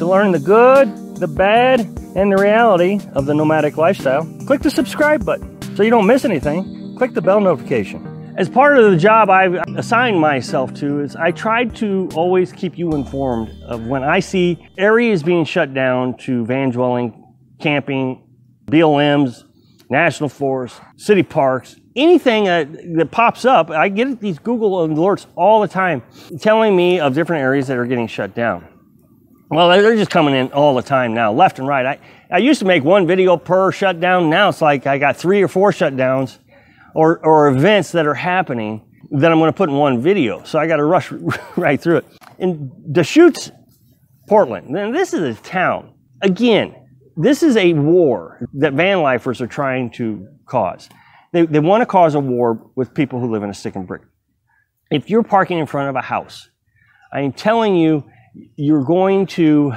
To learn the good, the bad, and the reality of the nomadic lifestyle, click the subscribe button so you don't miss anything. Click the bell notification. As part of the job I've assigned myself to is I try to always keep you informed of when I see areas being shut down to van dwelling, camping, BLMs, national forests, city parks, anything that, uh, that, pops up. I get these Google alerts all the time telling me of different areas that are getting shut down. Well, they're just coming in all the time now, left and right. I, I used to make one video per shutdown. Now it's like I got three or four shutdowns or, or events that are happening that I'm going to put in one video. So I got to rush right through it. In Deschutes, Portland, then this is a town. Again, this is a war that van lifers are trying to cause. They, they want to cause a war with people who live in a stick and brick. If you're parking in front of a house, I am telling you you're going to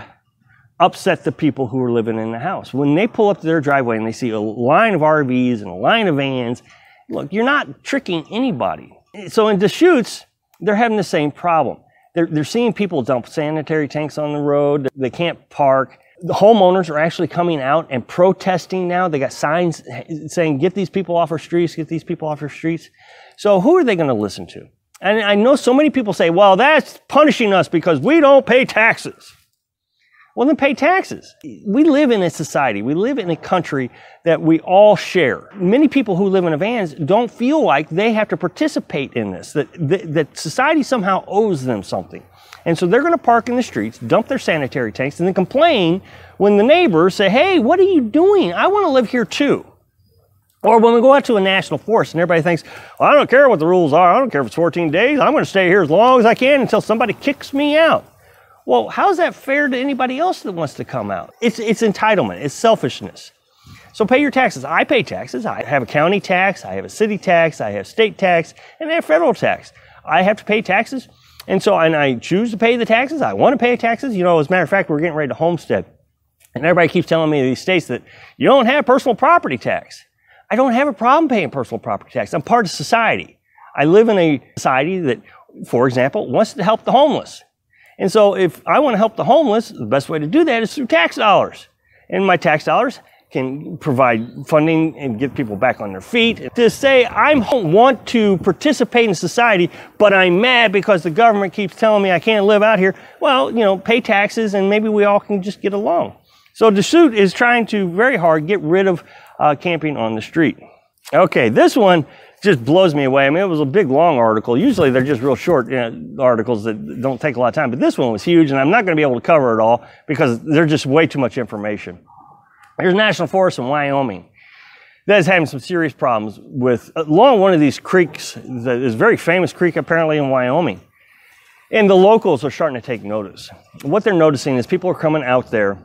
upset the people who are living in the house. When they pull up to their driveway and they see a line of RVs and a line of vans, look, you're not tricking anybody. So in Deschutes, they're having the same problem. They're, they're seeing people dump sanitary tanks on the road. They can't park. The homeowners are actually coming out and protesting now. They got signs saying, get these people off our streets, get these people off our streets. So who are they going to listen to? And I know so many people say, well, that's punishing us because we don't pay taxes. Well, then pay taxes. We live in a society, we live in a country that we all share. Many people who live in vans don't feel like they have to participate in this, that, that, that society somehow owes them something. And so they're going to park in the streets, dump their sanitary tanks, and then complain when the neighbors say, hey, what are you doing? I want to live here too. Or when we go out to a national forest and everybody thinks, well, I don't care what the rules are. I don't care if it's 14 days. I'm going to stay here as long as I can until somebody kicks me out. Well, how's that fair to anybody else that wants to come out? It's, it's entitlement, it's selfishness. So pay your taxes. I pay taxes. I have a county tax, I have a city tax, I have state tax, and I have federal tax. I have to pay taxes. And so and I choose to pay the taxes. I want to pay taxes. You know, as a matter of fact, we're getting ready to homestead. And everybody keeps telling me these states that you don't have personal property tax. I don't have a problem paying personal property tax. I'm part of society. I live in a society that, for example, wants to help the homeless. And so if I want to help the homeless, the best way to do that is through tax dollars. And my tax dollars can provide funding and get people back on their feet. To say I want to participate in society, but I'm mad because the government keeps telling me I can't live out here, well, you know, pay taxes and maybe we all can just get along. So suit is trying to very hard get rid of uh, camping on the street. Okay, this one just blows me away. I mean, it was a big, long article. Usually they're just real short you know, articles that don't take a lot of time, but this one was huge, and I'm not going to be able to cover it all because there's just way too much information. There's national forest in Wyoming that is having some serious problems with along one of these creeks that is a very famous creek apparently in Wyoming. And the locals are starting to take notice. What they're noticing is people are coming out there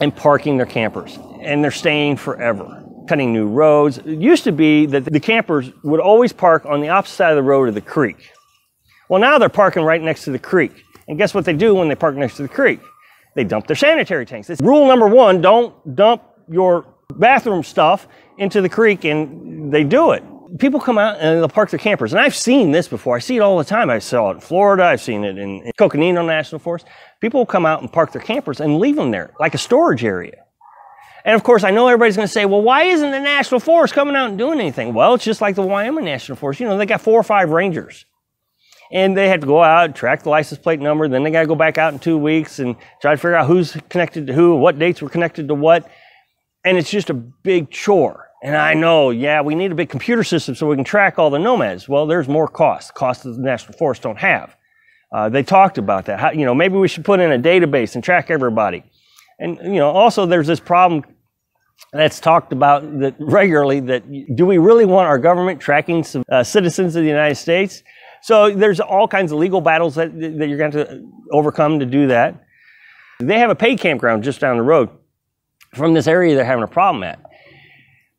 and parking their campers and they're staying forever. Cutting new roads. It used to be that the campers would always park on the opposite side of the road of the creek. Well, now they're parking right next to the creek. And guess what they do when they park next to the creek? They dump their sanitary tanks. It's rule number one, don't dump your bathroom stuff into the creek and they do it. People come out and they'll park their campers. And I've seen this before. I see it all the time. I saw it in Florida. I've seen it in, in Coconino National Forest. People will come out and park their campers and leave them there like a storage area. And of course, I know everybody's going to say, well, why isn't the National Forest coming out and doing anything? Well, it's just like the Wyoming National Forest. You know, they got four or five rangers. And they had to go out, track the license plate number, then they got to go back out in two weeks and try to figure out who's connected to who, what dates were connected to what. And it's just a big chore. And I know, yeah, we need a big computer system so we can track all the nomads. Well, there's more costs. Costs that the National Forest don't have. Uh, they talked about that. How, you know, maybe we should put in a database and track everybody. And you know, also there's this problem that's talked about that regularly that do we really want our government tracking some, uh, citizens of the United States? So there's all kinds of legal battles that, that you're going to overcome to do that. They have a paid campground just down the road from this area they're having a problem at.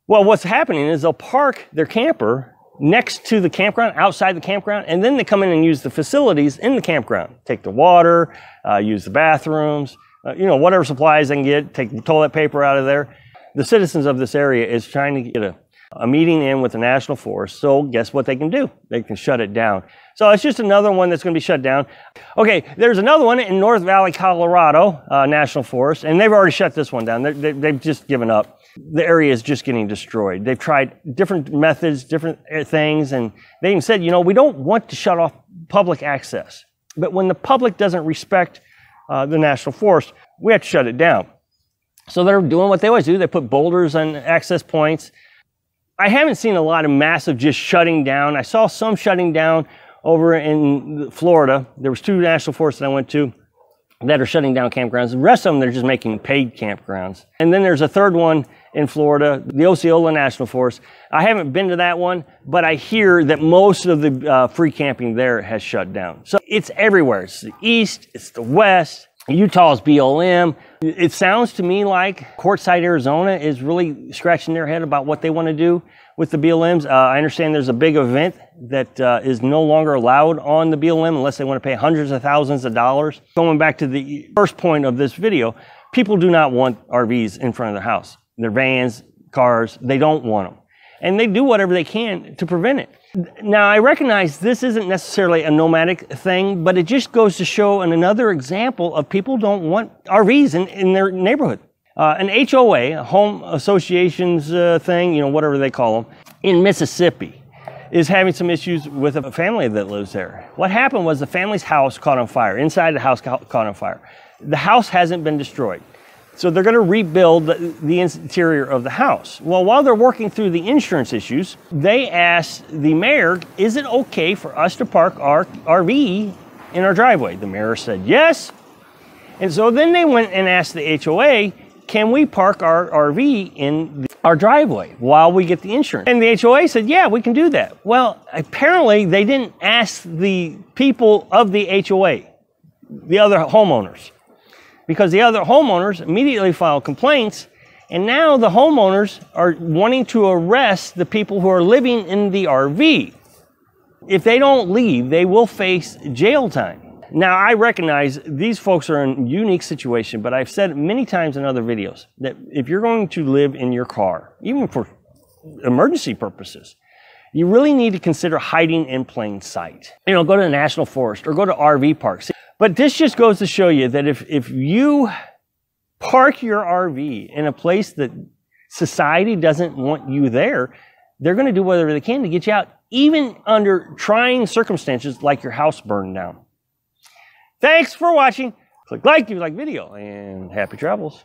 Well, what's happening is they'll park their camper next to the campground, outside the campground, and then they come in and use the facilities in the campground. Take the water, uh, use the bathrooms, uh, you know, whatever supplies they can get, take the toilet paper out of there the citizens of this area is trying to get a, a meeting in with the national forest. So guess what they can do? They can shut it down. So it's just another one that's going to be shut down. Okay, there's another one in North Valley, Colorado uh, National Forest, and they've already shut this one down. They, they've just given up. The area is just getting destroyed. They've tried different methods, different uh, things, and they even said, you know, we don't want to shut off public access. But when the public doesn't respect uh, the National Forest, we have to shut it down. So they're doing what they always do. They put boulders on access points. I haven't seen a lot of massive just shutting down. I saw some shutting down over in Florida. There was two national forests that I went to that are shutting down campgrounds. The rest of them, they're just making paid campgrounds. And then there's a third one in Florida, the Osceola National Forest. I haven't been to that one, but I hear that most of the uh, free camping there has shut down. So it's everywhere. It's the east, it's the west, Utah's BLM. It sounds to me like Courtside Arizona is really scratching their head about what they want to do with the BLMs. Uh, I understand there's a big event that uh, is no longer allowed on the BLM unless they want to pay hundreds of thousands of dollars. Going back to the first point of this video, people do not want RVs in front of their house. Their vans, cars, they don't want them and they do whatever they can to prevent it. Now, I recognize this isn't necessarily a nomadic thing, but it just goes to show an, another example of people don't want RVs in, in their neighborhood. Uh, an HOA, a home associations uh, thing, you know, whatever they call them, in Mississippi is having some issues with a family that lives there. What happened was the family's house caught on fire, inside the house caught on fire. The house hasn't been destroyed. So they're going to rebuild the interior of the house. Well, while they're working through the insurance issues, they asked the mayor, is it okay for us to park our RV in our driveway? The mayor said yes. And so then they went and asked the HOA, can we park our RV in the, our driveway while we get the insurance? And the HOA said, yeah, we can do that. Well, apparently they didn't ask the people of the HOA, the other homeowners because the other homeowners immediately filed complaints. And now the homeowners are wanting to arrest the people who are living in the RV. If they don't leave, they will face jail time. Now, I recognize these folks are in a unique situation, but I've said many times in other videos that if you're going to live in your car, even for emergency purposes, you really need to consider hiding in plain sight. You know, go to the national forest or go to RV parks. But this just goes to show you that if, if you park your RV in a place that society doesn't want you there, they're going to do whatever they can to get you out, even under trying circumstances like your house burned down. Thanks for watching. Click like if you like video and happy travels.